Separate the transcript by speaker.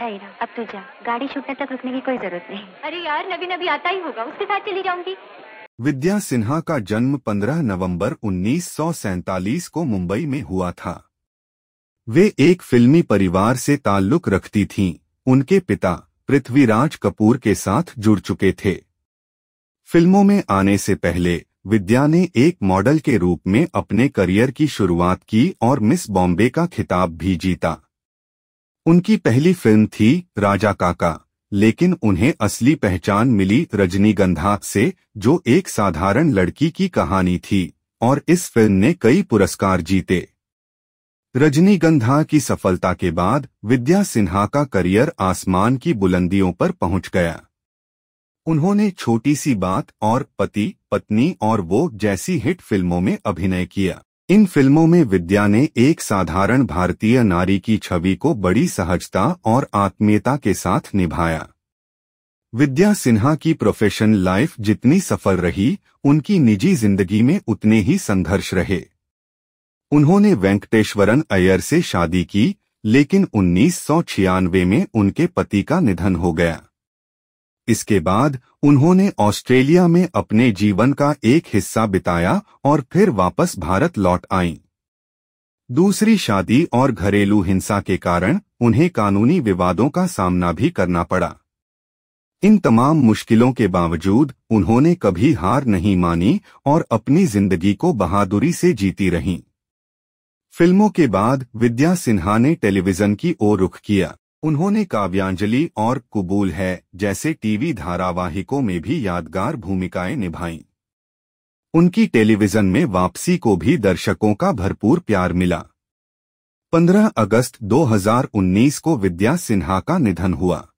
Speaker 1: अच्छा हीरा अब तू जा गाड़ी छूटने तक रुकने की कोई जरूरत नहीं अरे यार नबी नबी आता ही होगा उसके साथ चली जाऊंगी विद्या सिन्हा का जन्म 15 नवंबर उन्नीस को मुंबई में हुआ था वे एक फिल्मी परिवार से ताल्लुक रखती थीं। उनके पिता पृथ्वीराज कपूर के साथ जुड़ चुके थे फिल्मों में आने से पहले विद्या ने एक मॉडल के रूप में अपने करियर की शुरुआत की और मिस बॉम्बे का खिताब भी जीता उनकी पहली फिल्म थी राजा काका लेकिन उन्हें असली पहचान मिली रजनीगंधा से जो एक साधारण लड़की की कहानी थी और इस फिल्म ने कई पुरस्कार जीते रजनीगंधा की सफलता के बाद विद्या सिन्हा का करियर आसमान की बुलंदियों पर पहुंच गया उन्होंने छोटी सी बात और पति पत्नी और वो जैसी हिट फिल्मों में अभिनय किया इन फिल्मों में विद्या ने एक साधारण भारतीय नारी की छवि को बड़ी सहजता और आत्मीयता के साथ निभाया विद्या सिन्हा की प्रोफेशनल लाइफ जितनी सफल रही उनकी निजी जिंदगी में उतने ही संघर्ष रहे उन्होंने वेंकटेश्वरन अय्यर से शादी की लेकिन उन्नीस में उनके पति का निधन हो गया इसके बाद उन्होंने ऑस्ट्रेलिया में अपने जीवन का एक हिस्सा बिताया और फिर वापस भारत लौट आईं। दूसरी शादी और घरेलू हिंसा के कारण उन्हें कानूनी विवादों का सामना भी करना पड़ा इन तमाम मुश्किलों के बावजूद उन्होंने कभी हार नहीं मानी और अपनी जिंदगी को बहादुरी से जीती रहीं। फिल्मों के बाद विद्या सिन्हा ने टेलीविजन की ओर रुख किया उन्होंने काव्यांजलि और कुबूल है जैसे टीवी धारावाहिकों में भी यादगार भूमिकाएं निभाईं उनकी टेलीविजन में वापसी को भी दर्शकों का भरपूर प्यार मिला 15 अगस्त 2019 को विद्या सिन्हा का निधन हुआ